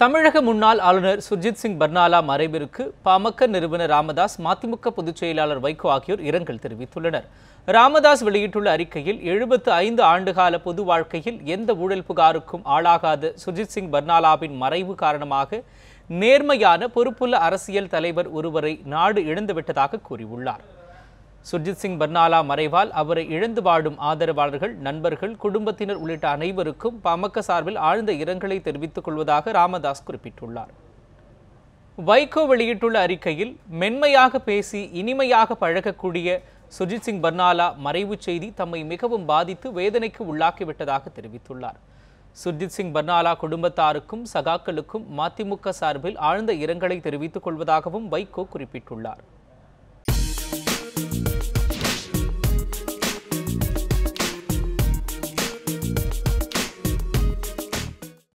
தமிழக முன்னாள் ஆளுநர் சுர்ஜித் சிங் பர்னாலா மறைவிற்கு பாமக நிறுவனர் ராமதாஸ் மதிமுக பொதுச் செயலாளர் வைகோ ஆகியோர் இரங்கல் தெரிவித்துள்ளனர் ராமதாஸ் வெளியிட்டுள்ள அறிக்கையில் எழுபத்து ஐந்து ஆண்டுகால பொது வாழ்க்கையில் எந்த ஊழல் புகாருக்கும் ஆளாகாத சுர்ஜித் சிங் பர்னாலாவின் மறைவு காரணமாக நேர்மையான பொறுப்புள்ள அரசியல் தலைவர் ஒருவரை நாடு இழந்துவிட்டதாக கூறியுள்ளார் சுர்ஜித் சிங் பர்னாலா மறைவால் அவரை இழந்து வாடும் ஆதரவாளர்கள் நண்பர்கள் குடும்பத்தினர் உள்ளிட்ட அனைவருக்கும் பாமக சார்பில் ஆழ்ந்த இரங்கலை தெரிவித்துக் கொள்வதாக ராமதாஸ் குறிப்பிட்டுள்ளார் வைகோ வெளியிட்டுள்ள அறிக்கையில் மென்மையாக பேசி இனிமையாக பழகக்கூடிய சுர்ஜித் சிங் பர்னாலா மறைவு செய்தி தம்மை மிகவும் பாதித்து வேதனைக்கு உள்ளாக்கிவிட்டதாக தெரிவித்துள்ளார் சுர்ஜித் சிங் பர்னாலா குடும்பத்தாருக்கும் சகாக்களுக்கும் மதிமுக சார்பில் ஆழ்ந்த இரங்கலை தெரிவித்துக் கொள்வதாகவும் வைகோ குறிப்பிட்டுள்ளார்